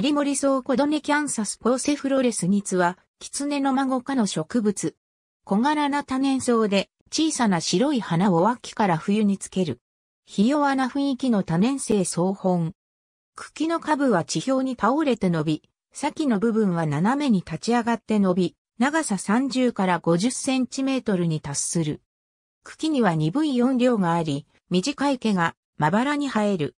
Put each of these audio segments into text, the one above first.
有森ウ、コドネキャンサスポーセフロレスニツは、キツネの孫科の植物。小柄な多年草で、小さな白い花を秋から冬につける。ひ弱な雰囲気の多年生草本。茎の下部は地表に倒れて伸び、先の部分は斜めに立ち上がって伸び、長さ30から50センチメートルに達する。茎には鈍い音量があり、短い毛がまばらに生える。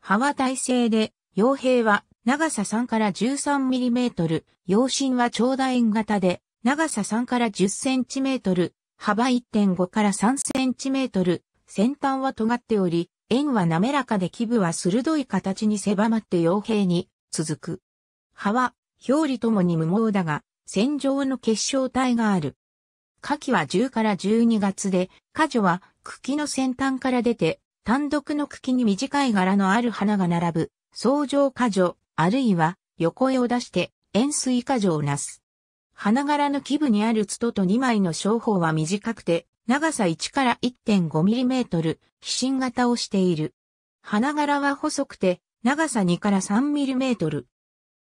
葉は耐性で、傭兵は長さ3から 13mm、陽針は長楕円型で、長さ3から 10cm、幅1.5から 3cm、先端は尖っており、円は滑らかで基部は鋭い形に狭まって傭兵に続く。葉は表裏ともに無毛だが、線状の結晶体がある。花期は10から12月で、花女は茎の先端から出て、単独の茎に短い柄のある花が並ぶ、相乗花女あるいは横絵を出して円錐過剰をなす。花柄の基部にあるツトと2枚の小方は短くて、長さ1から1.5ミリメートル、飛心型をしている。花柄は細くて、長さ2から3ミリメートル。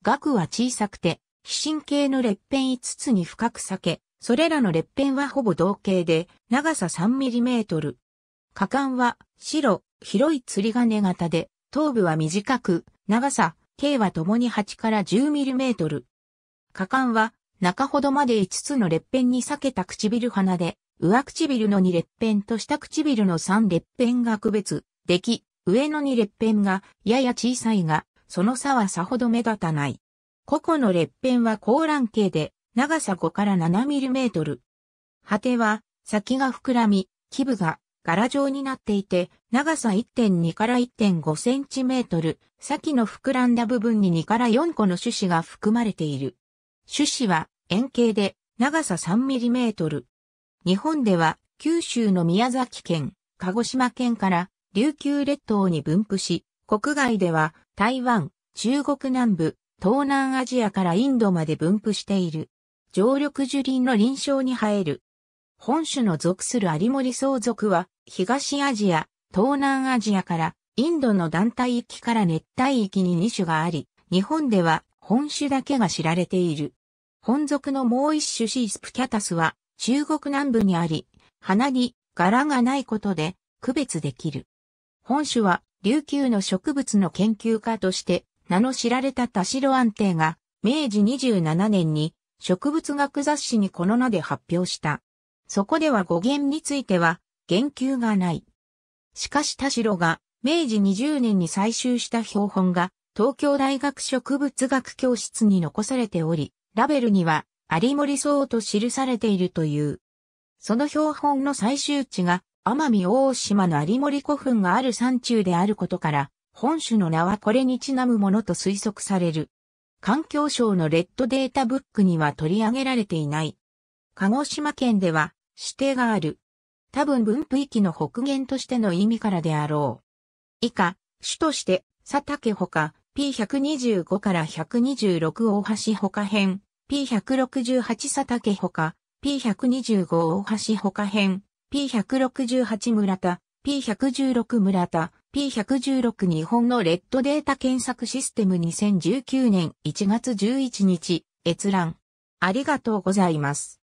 額は小さくて、飛心形の列片5つに深く裂け、それらの列片はほぼ同型で、長さ3ミリメートル。果敢は白、広い釣り金型で、頭部は短く、長さ径は共に8から10ミリメートル。果敢は中ほどまで5つの裂片に裂けた唇鼻で、上唇の2裂片と下唇の3裂片が区別でき、上の2裂片がやや小さいが、その差はさほど目立たない。個々の裂片は高卵形で、長さ5から7ミリメートル。果ては、先が膨らみ、基部が柄状になっていて、長さ1.2から1.5センチメートル、先の膨らんだ部分に2から4個の種子が含まれている。種子は円形で長さ3ミリメートル。日本では九州の宮崎県、鹿児島県から琉球列島に分布し、国外では台湾、中国南部、東南アジアからインドまで分布している。常緑樹林の林床に生える本種の属する有森相属は、東アジア、東南アジアから、インドの団体域から熱帯域に2種があり、日本では本種だけが知られている。本属のもう一種シースプキャタスは、中国南部にあり、花に柄がないことで区別できる。本種は、琉球の植物の研究家として、名の知られた田代安定が、明治27年に植物学雑誌にこの名で発表した。そこでは語源については言及がない。しかし田代が明治20年に採集した標本が東京大学植物学教室に残されており、ラベルには有森荘と記されているという。その標本の採集地が奄美大島の有森古墳がある山中であることから、本種の名はこれにちなむものと推測される。環境省のレッドデータブックには取り上げられていない。鹿児島県では指定がある。多分分布域の北限としての意味からであろう。以下、主として、佐竹ほか、P125 から126大橋ほか編、P168 佐竹ほか、P125 大橋ほか編、P168 村田、P116 村田、P116 日本のレッドデータ検索システム2019年1月11日、閲覧。ありがとうございます。